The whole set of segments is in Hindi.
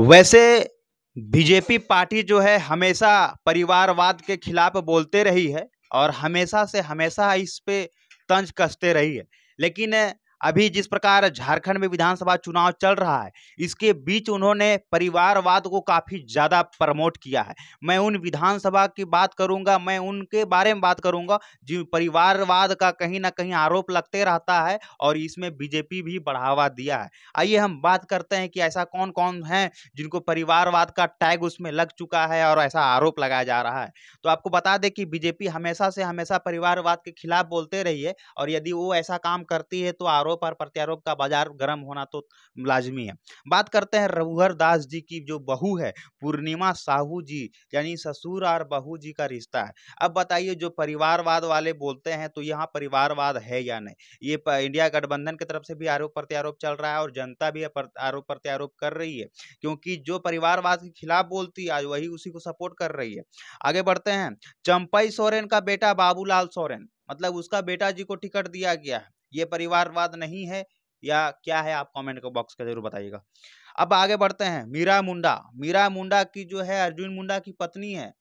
वैसे बीजेपी पार्टी जो है हमेशा परिवारवाद के खिलाफ बोलते रही है और हमेशा से हमेशा इस पे तंज कसते रही है लेकिन अभी जिस प्रकार झारखंड में विधानसभा चुनाव चल रहा है इसके बीच उन्होंने परिवारवाद को काफ़ी ज़्यादा प्रमोट किया है मैं उन विधानसभा की बात करूंगा मैं उनके बारे में बात करूंगा जिन परिवारवाद का कहीं ना कहीं आरोप लगते रहता है और इसमें बीजेपी भी बढ़ावा दिया है आइए हम बात करते हैं कि ऐसा कौन कौन है जिनको परिवारवाद का टैग उसमें लग चुका है और ऐसा आरोप लगाया जा रहा है तो आपको बता दें कि बीजेपी हमेशा से हमेशा परिवारवाद के खिलाफ बोलते रही है और यदि वो ऐसा काम करती है तो आरोप आरोप और प्रत्यारोप का बाजार गर्म होना तो लाजमी है बात करते हैं रघुहर दास जी की जो बहू है पूर्णिमा साहू जी यानी ससुर और बहू जी का रिश्ता है अब बताइए जो परिवारवाद वाले बोलते हैं तो यहाँ परिवारवाद है या नहीं ये इंडिया गठबंधन की तरफ से भी आरोप प्रत्यारोप चल रहा है और जनता भी आरोप प्रत्यारोप कर रही है क्योंकि जो परिवारवाद के खिलाफ बोलती है आज वही उसी को सपोर्ट कर रही है आगे बढ़ते हैं चंपई सोरेन का बेटा बाबूलाल सोरेन मतलब उसका बेटा जी को टिकट दिया गया है ये परिवारवाद नहीं है या क्या है आप कमेंट का बॉक्स का जरूर बताइएगा अब आगे बढ़ते हैं मीरा मुंडा मीरा मुंडा की जो है अर्जुन मुंडा की पत्नी है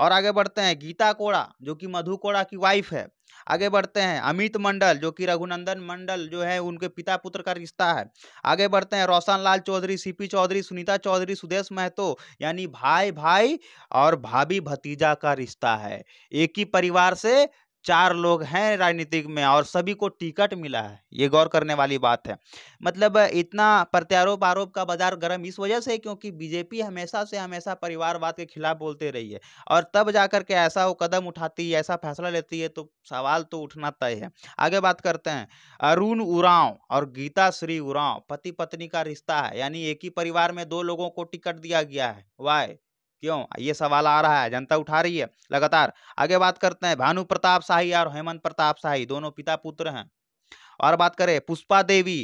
और आगे बढ़ते हैं गीता कोड़ा जो कि मधु कोड़ा की वाइफ है आगे बढ़ते हैं अमित मंडल जो कि रघुनंदन मंडल जो है उनके पिता पुत्र का रिश्ता है आगे बढ़ते हैं रोशन लाल चौधरी सीपी चौधरी सुनीता चौधरी सुदेश महतो यानी भाई भाई और भाभी भतीजा का रिश्ता है एक ही परिवार से चार लोग हैं राजनीतिक में और सभी को टिकट मिला है ये गौर करने वाली बात है मतलब इतना प्रत्यारोप आरोप का बाजार गर्म इस वजह से क्योंकि बीजेपी हमेशा से हमेशा परिवारवाद के खिलाफ बोलते रही है और तब जा कर के ऐसा वो कदम उठाती है ऐसा फैसला लेती है तो सवाल तो उठना तय है आगे बात करते हैं अरुण उरांव और गीता श्री उरांव पति पत्नी का रिश्ता है यानी एक ही परिवार में दो लोगों को टिकट दिया गया है वाय क्यों ये सवाल आ रहा है जनता उठा रही है लगातार आगे बात करते हैं भानु प्रताप शाही और हेमंत प्रताप शाही दोनों पिता पुत्र हैं और बात करें पुष्पा देवी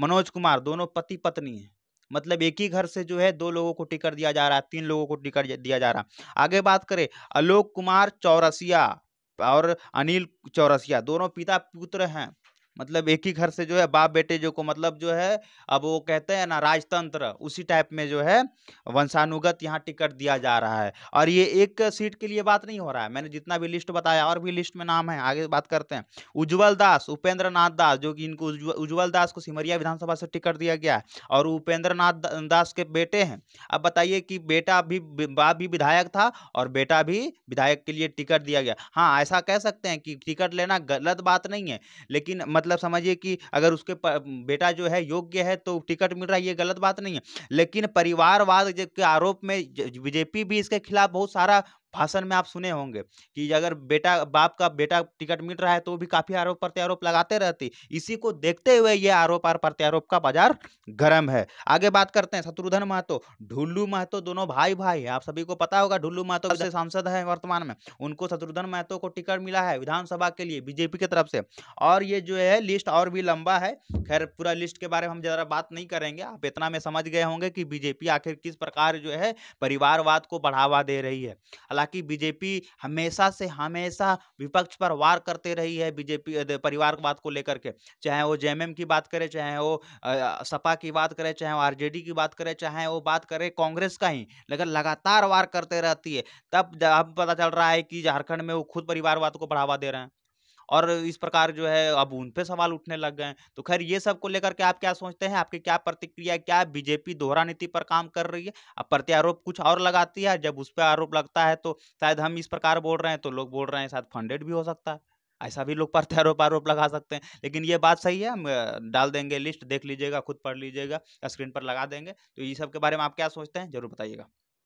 मनोज कुमार दोनों पति पत्नी हैं मतलब एक ही घर से जो है दो लोगों को टिकट दिया जा रहा है तीन लोगों को टिकट दिया जा रहा है आगे बात करें आलोक कुमार चौरसिया और अनिल चौरसिया दोनों पिता पुत्र हैं मतलब एक ही घर से जो है बाप बेटे जो को मतलब जो है अब वो कहते हैं ना राजतंत्र उसी टाइप में जो है वंशानुगत यहाँ टिकट दिया जा रहा है और ये एक सीट के लिए बात नहीं हो रहा है मैंने जितना भी लिस्ट बताया और भी लिस्ट में नाम है आगे बात करते हैं उज्ज्वल दास उपेंद्र नाथ दास जो कि इनको उज्ज्वल दास को सिमरिया विधानसभा से टिकट दिया गया है और उपेंद्र नाथ दास के बेटे हैं अब बताइए कि बेटा भी बाप भी विधायक था और बेटा भी विधायक के लिए टिकट दिया गया हाँ ऐसा कह सकते हैं कि टिकट लेना गलत बात नहीं है लेकिन मतलब समझिए कि अगर उसके बेटा जो है योग्य है तो टिकट मिल रहा है ये गलत बात नहीं है लेकिन परिवारवाद के आरोप में बीजेपी भी इसके खिलाफ बहुत सारा भाषण में आप सुने होंगे कि अगर बेटा बाप का बेटा टिकट मिल रहा है तो भी काफी आरोप प्रत्यारोप लगाते रहती इसी को देखते हुए ये आरोप और प्रत्यारोप का बाजार गर्म है आगे बात करते हैं शत्रुधन महतो ढुल्लू महतो दोनों भाई भाई है आप सभी को पता होगा ढुल्लू महतो जैसे सांसद है वर्तमान में उनको शत्रुघ्न महतो को टिकट मिला है विधानसभा के लिए बीजेपी की तरफ से और ये जो है लिस्ट और भी लंबा है खैर पूरा लिस्ट के बारे में हम जरा बात नहीं करेंगे आप इतना में समझ गए होंगे कि बीजेपी आखिर किस प्रकार जो है परिवारवाद को बढ़ावा दे रही है हालांकि बीजेपी हमेशा से हमेशा विपक्ष पर वार करते रही है बीजेपी परिवारवाद को लेकर के चाहे वो जेएमएम की बात करे चाहे वो सपा की बात करे चाहे वो आरजेडी की बात करे चाहे वो बात करे कांग्रेस का ही लेकिन लगातार वार करते रहती है तब अब पता चल रहा है कि झारखंड में वो खुद परिवारवाद को बढ़ावा दे रहे हैं और इस प्रकार जो है अब उन पर सवाल उठने लग गए तो खैर ये सब को लेकर के आप क्या सोचते हैं आपकी क्या प्रतिक्रिया क्या बीजेपी दोहरा नीति पर काम कर रही है अब प्रत्यारोप कुछ और लगाती है जब उस पर आरोप लगता है तो शायद हम इस प्रकार बोल रहे हैं तो लोग बोल रहे हैं शायद फंडेड भी हो सकता है ऐसा भी लोग प्रत्यारोप आरोप लगा सकते हैं लेकिन ये बात सही है हम डाल देंगे लिस्ट देख लीजिएगा खुद पढ़ लीजिएगा स्क्रीन पर लगा देंगे तो ये सब के बारे में आप क्या सोचते हैं जरूर बताइएगा